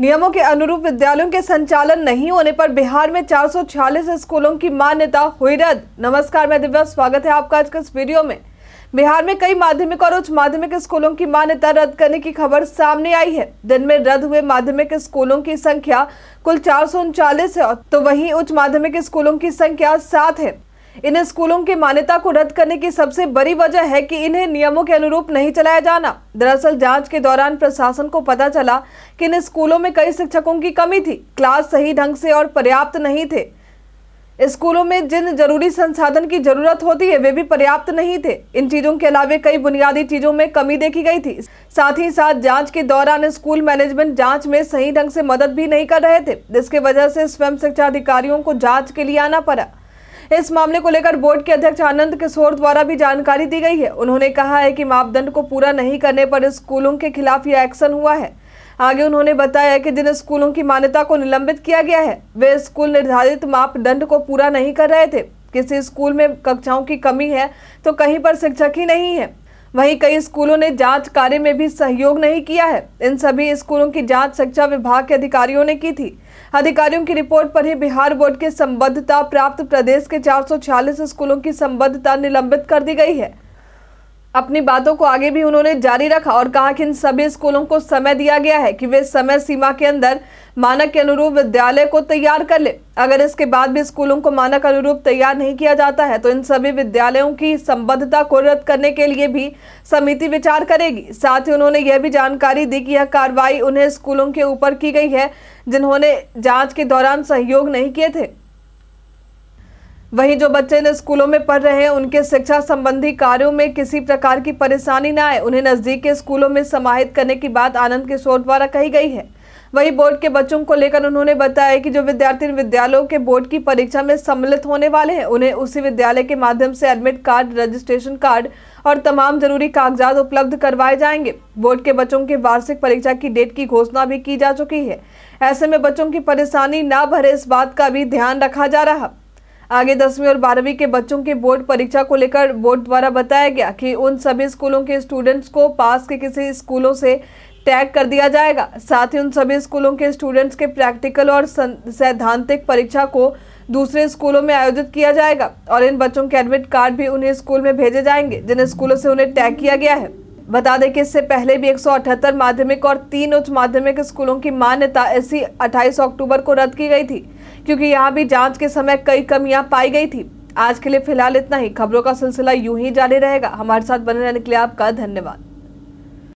नियमों के अनुरूप विद्यालयों के संचालन नहीं होने पर बिहार में 446 स्कूलों की मान्यता हुई रद्द नमस्कार मैं दिव्या स्वागत है आपका आज के इस वीडियो में बिहार में कई माध्यमिक और उच्च माध्यमिक स्कूलों की मान्यता रद्द करने की खबर सामने आई है दिन में रद्द हुए माध्यमिक स्कूलों की संख्या कुल चार है तो वहीं उच्च माध्यमिक स्कूलों की संख्या सात है इन स्कूलों की मान्यता को रद्द करने की सबसे बड़ी वजह है कि इन्हें नियमों के अनुरूप नहीं चलाया जाना दरअसल जांच के दौरान प्रशासन को पता चला कि इन स्कूलों में कई शिक्षकों की कमी थी क्लास सही ढंग से और पर्याप्त नहीं थे स्कूलों में जिन जरूरी संसाधन की जरूरत होती है वे भी पर्याप्त नहीं थे इन चीजों के अलावे कई बुनियादी चीजों में कमी देखी गई थी साथ ही साथ जांच के दौरान स्कूल मैनेजमेंट जांच में सही ढंग से मदद भी नहीं कर रहे थे जिसके वजह से स्वयं शिक्षा अधिकारियों को जांच के लिए आना पड़ा इस मामले को लेकर बोर्ड के अध्यक्ष आनंद किशोर द्वारा भी जानकारी दी गई है उन्होंने कहा है कि मापदंड को पूरा नहीं करने पर स्कूलों के खिलाफ यह एक्शन हुआ है आगे उन्होंने बताया कि जिन स्कूलों की मान्यता को निलंबित किया गया है वे स्कूल निर्धारित मापदंड को पूरा नहीं कर रहे थे किसी स्कूल में कक्षाओं की कमी है तो कहीं पर शिक्षक ही नहीं है वहीं कई स्कूलों ने जांच कार्य में भी सहयोग नहीं किया है इन सभी स्कूलों की जांच शिक्षा विभाग के अधिकारियों ने की थी अधिकारियों की रिपोर्ट पर ही बिहार बोर्ड के संबद्धता प्राप्त प्रदेश के 446 स्कूलों की संबद्धता निलंबित कर दी गई है अपनी बातों को आगे भी उन्होंने जारी रखा और कहा कि इन सभी स्कूलों को समय दिया गया है कि वे समय सीमा के अंदर मानक के अनुरूप विद्यालय को तैयार कर ले अगर इसके बाद भी स्कूलों को मानक अनुरूप तैयार नहीं किया जाता है तो इन सभी विद्यालयों की संबद्धता को रद्द करने के लिए भी समिति विचार करेगी साथ ही उन्होंने यह भी जानकारी दी कि यह कार्रवाई उन्हें स्कूलों के ऊपर की गई है जिन्होंने जाँच के दौरान सहयोग नहीं किए थे वहीं जो बच्चे इन स्कूलों में पढ़ रहे हैं उनके शिक्षा संबंधी कार्यों में किसी प्रकार की परेशानी ना आए उन्हें नजदीक के स्कूलों में समाहित करने की बात आनंद किशोर द्वारा कही गई है वहीं बोर्ड के बच्चों को लेकर उन्होंने बताया कि जो विद्यार्थी विद्यालयों के बोर्ड की परीक्षा में सम्मिलित होने वाले हैं उन्हें उसी विद्यालय के माध्यम से एडमिट कार्ड रजिस्ट्रेशन कार्ड और तमाम जरूरी कागजात उपलब्ध करवाए जाएंगे बोर्ड के बच्चों की वार्षिक परीक्षा की डेट की घोषणा भी की जा चुकी है ऐसे में बच्चों की परेशानी ना भरे इस बात का भी ध्यान रखा जा रहा आगे दसवीं और बारहवीं के बच्चों के बोर्ड परीक्षा को लेकर बोर्ड द्वारा बताया गया कि उन सभी स्कूलों के स्टूडेंट्स को पास के किसी स्कूलों से टैग कर दिया जाएगा साथ ही उन सभी स्कूलों के स्टूडेंट्स के प्रैक्टिकल और सैद्धांतिक परीक्षा को दूसरे स्कूलों में आयोजित किया जाएगा और इन बच्चों के एडमिट कार्ड भी उन्हें स्कूल में भेजे जाएंगे जिन स्कूलों से उन्हें टैग किया गया है बता दें कि इससे पहले भी 178 माध्यमिक और तीन उच्च माध्यमिक स्कूलों की मान्यता ऐसी 28 अक्टूबर को रद्द की गई थी क्योंकि यहाँ भी जांच के समय कई कमियां पाई गई थी आज के लिए फिलहाल इतना ही खबरों का सिलसिला यूं ही जारी रहेगा हमारे साथ बने रहने के लिए आपका धन्यवाद